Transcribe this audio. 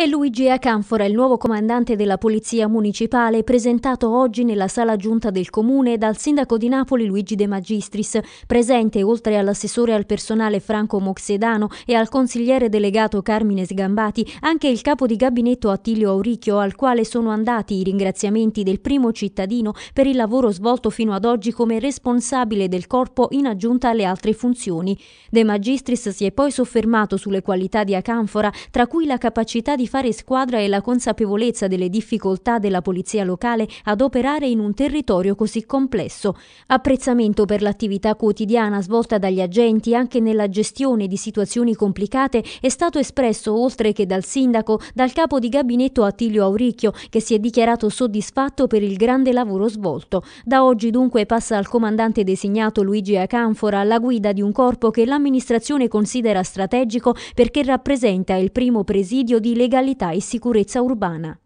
E Luigi Acanfora, il nuovo comandante della Polizia Municipale, presentato oggi nella sala giunta del Comune dal sindaco di Napoli Luigi De Magistris, presente oltre all'assessore al personale Franco Moxedano e al consigliere delegato Carmine Sgambati, anche il capo di gabinetto Attilio Auricchio, al quale sono andati i ringraziamenti del primo cittadino per il lavoro svolto fino ad oggi come responsabile del corpo in aggiunta alle altre funzioni. De Magistris si è poi soffermato sulle qualità di Acanfora, tra cui la capacità di fare squadra e la consapevolezza delle difficoltà della polizia locale ad operare in un territorio così complesso. Apprezzamento per l'attività quotidiana svolta dagli agenti anche nella gestione di situazioni complicate è stato espresso oltre che dal sindaco, dal capo di gabinetto Attilio Auricchio, che si è dichiarato soddisfatto per il grande lavoro svolto. Da oggi dunque passa al comandante designato Luigi Acanfora la guida di un corpo che l'amministrazione considera strategico perché rappresenta il primo presidio di legalità legalità e sicurezza urbana.